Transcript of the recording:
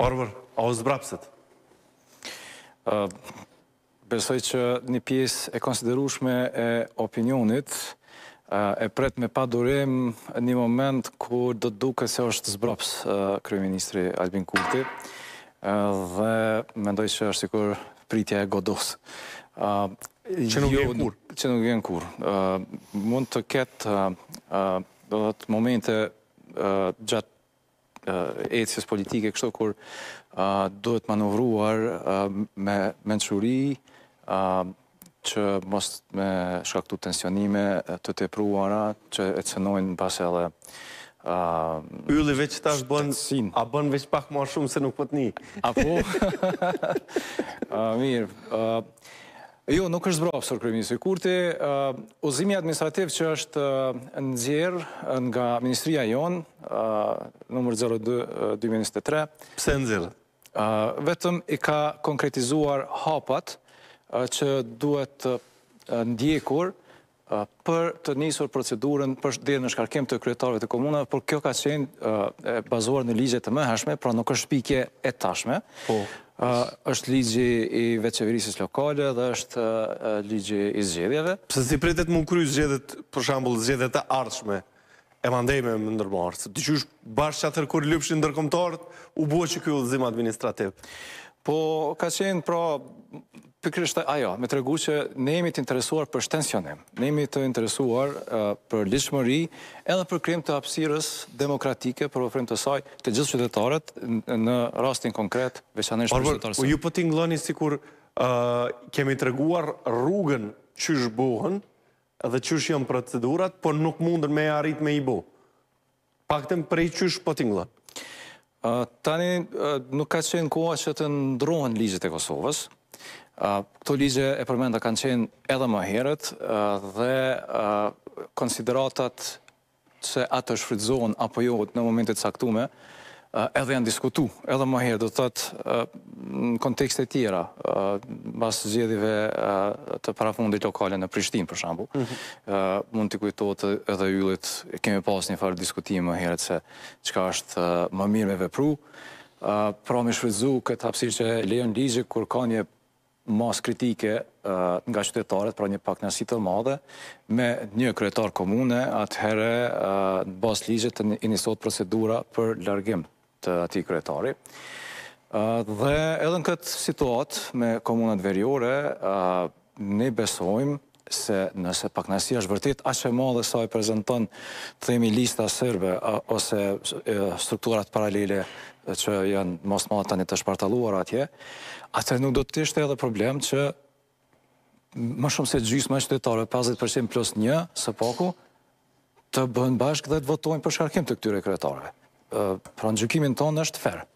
Parvër, a o zbrapset? Besoj që një pjesë e konsiderushme e opinionit, e pret me pa durim një moment ku do të duke se është zbrops Kryeministri Albin Kulti dhe mendoj që është sikur pritja e godos. Që nuk gjenë jo, kur? Që nuk gjenë kur. Mund të ketë momente gjatë Eh, ecjes politike, kështu kur eh, duhet manovruar eh, me mençuri që mos me shkaktu tensionime të të pruara që e cënojnë në pas e Ylli Ullë veç të ashtë bënë A bënë veç pak ma shumë se nuk pëtë një A po? Ah, mirë Jo, nuk është zbrapsur kryeministri Kurti. Udhëzimi administrativ që është nxjerr nga ministria jon, numër 02 2023. Pse nxjerr? Vetëm i ka konkretizuar hapat që duhet ndjekur për të njësur procedurën për dhe në shkarkim të kryetarve të komunëve, por kjo ka qenë bazuar në ligje të më hashme, pra nuk është pike e tashme. Po është ligji i veçeverisës lokale dhe është ligji i zgjedhjeve. Pse si pritet mund kry zgjedhjet, për shambull zgjedhjet e ardhshme e mandejme më ndërmarë, se të qysh bashkë që atër kur lypshin ndërkomtarët, u buo që kjo dhëzim administrativ. Po, ka qenë pra, përkërështë ajo, me të regu që ne jemi të interesuar për shtensionim, ne jemi të interesuar për lishmëri, edhe për krim të hapsirës demokratike, për ofrim të saj të gjithë qytetarët në rastin konkret, veçanështë për qytetarës. Po, ju po t'ingloni si kur kemi të reguar rrugën që shbohën, edhe që janë procedurat, po nuk mundën me arrit me i bo. Pakten prej që shpo t'inglon. Tani nuk ka qenë koha që të ndrohen ligjit e Kosovës. Këto ligje e përmenda kanë qenë edhe më herët dhe konsideratat që atë është fritzohen apo johët në momentet saktume edhe janë diskutu edhe më herët. Do të të në kontekste tjera, bas të zjedhive të parafundit lokale në Prishtin, për shambu, mhm. mund të kujtojtë edhe yllit, kemi pas një farë diskutimë më heret se qka është më mirë me vepru, pra me shfridzu këtë hapsir që Leon Ligjë, kur ka një mas kritike nga qytetarët, pra një pak në të madhe, me një kretarë komune, atëhere në bas Ligjë të inisot procedura për largim të ati kretari. Dhe edhe në këtë situatë me komunat verjore, ne besojmë se nëse paknasia është vërtit, aqë e madhe sa e prezenton të themi lista sërbe ose strukturat paralele që janë mos madhe tani të shpartaluar atje, atër nuk do të tishtë edhe problem që më shumë se gjysë më qëtetarë, 50% plus një, së paku, të bëhen bashkë dhe të votojnë për shkarkim të këtyre kretarëve. Pra në gjykimin tonë është ferë.